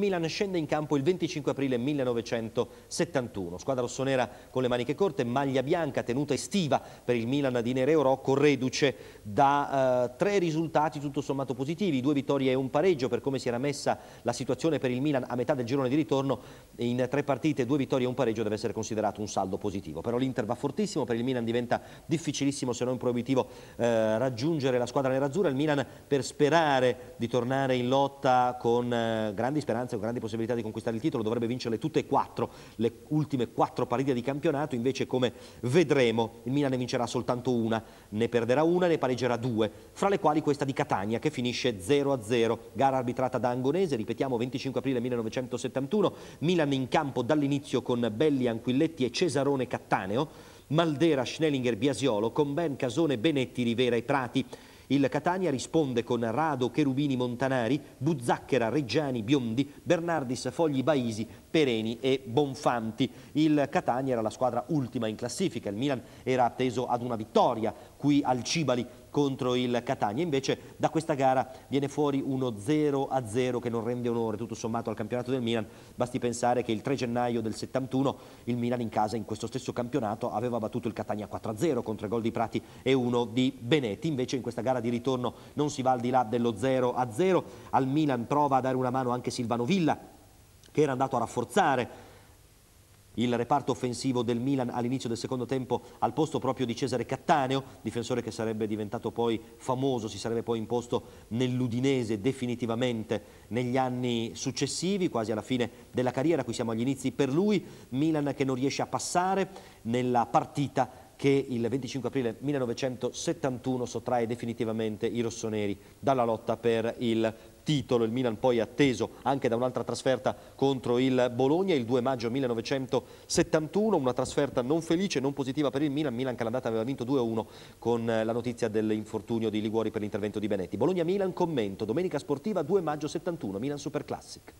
Milan scende in campo il 25 aprile 1971, squadra rossonera con le maniche corte, maglia bianca, tenuta estiva per il Milan di Nereo Rocco, reduce da eh, tre risultati tutto sommato positivi, due vittorie e un pareggio per come si era messa la situazione per il Milan a metà del girone di ritorno, in tre partite due vittorie e un pareggio deve essere considerato un saldo positivo, però l'Inter va fortissimo, per il Milan diventa difficilissimo se non proibitivo eh, raggiungere la squadra nerazzurra, il Milan per sperare di tornare in lotta con eh, grandi speranze Brianza ha grandi possibilità di conquistare il titolo, dovrebbe vincerle tutte e quattro, le ultime quattro partite di campionato, invece come vedremo il Milan ne vincerà soltanto una, ne perderà una e ne pareggerà due, fra le quali questa di Catania che finisce 0-0, gara arbitrata da Angonese, ripetiamo 25 aprile 1971, Milan in campo dall'inizio con Belli, Anquilletti e Cesarone Cattaneo, Maldera, Schnellinger, Biasiolo, Comben, Casone, Benetti, Rivera e Prati. Il Catania risponde con Rado, Cherubini, Montanari, Buzzacchera, Reggiani, Biondi, Bernardis, Fogli, Baisi, Pereni e Bonfanti. Il Catania era la squadra ultima in classifica, il Milan era atteso ad una vittoria qui al Cibali contro il Catania. Invece da questa gara viene fuori uno 0-0 che non rende onore tutto sommato al campionato del Milan. Basti pensare che il 3 gennaio del 71 il Milan in casa in questo stesso campionato aveva battuto il Catania 4-0 contro i gol di Prati e uno di Benetti. Invece in questa gara di ritorno non si va al di là dello 0-0. Al Milan prova a dare una mano anche Silvano Villa che era andato a rafforzare il reparto offensivo del Milan all'inizio del secondo tempo al posto proprio di Cesare Cattaneo, difensore che sarebbe diventato poi famoso, si sarebbe poi imposto nell'Udinese definitivamente negli anni successivi, quasi alla fine della carriera, qui siamo agli inizi per lui, Milan che non riesce a passare nella partita che il 25 aprile 1971 sottrae definitivamente i rossoneri dalla lotta per il titolo, il Milan poi atteso anche da un'altra trasferta contro il Bologna il 2 maggio 1971, una trasferta non felice, non positiva per il Milan, Milan che l'andata aveva vinto 2-1 con la notizia dell'infortunio di Liguori per l'intervento di Benetti. Bologna-Milan commento, domenica sportiva 2 maggio 71, Milan Superclassic.